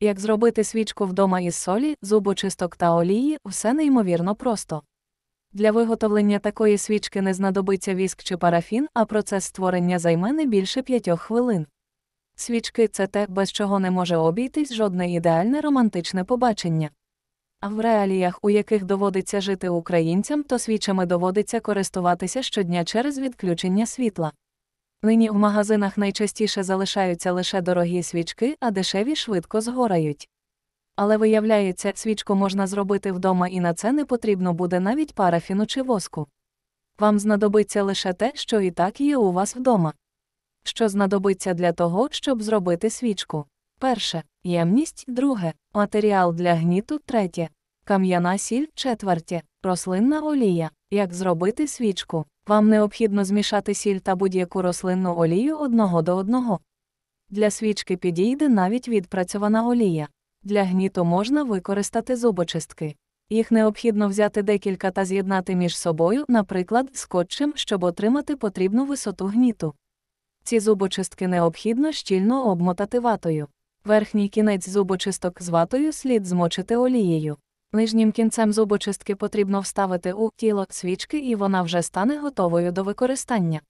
Як зробити свічку вдома із солі, зубочисток та олії, все неймовірно просто. Для виготовлення такої свічки не знадобиться віск чи парафін, а процес створення займе не більше п'ятьох хвилин. Свічки це те, без чого не може обійтись жодне ідеальне романтичне побачення. А в реаліях, у яких доводиться жити українцям, то свічами доводиться користуватися щодня через відключення світла. Нині в магазинах найчастіше залишаються лише дорогі свічки, а дешеві швидко згорають. Але виявляється, свічку можна зробити вдома і на це не потрібно буде навіть парафіну чи воску. Вам знадобиться лише те, що і так є у вас вдома. Що знадобиться для того, щоб зробити свічку? Перше ємність, друге матеріал для гніту, третє, кам'яна сіль четверте. Рослинна олія. Як зробити свічку? Вам необхідно змішати сіль та будь-яку рослинну олію одного до одного. Для свічки підійде навіть відпрацьована олія. Для гніту можна використати зубочистки. Їх необхідно взяти декілька та з'єднати між собою, наприклад, скотчем, щоб отримати потрібну висоту гніту. Ці зубочистки необхідно щільно обмотати ватою. Верхній кінець зубочисток з ватою слід змочити олією. Нижнім кінцем зубочистки потрібно вставити у тіло свічки, і вона вже стане готовою до використання.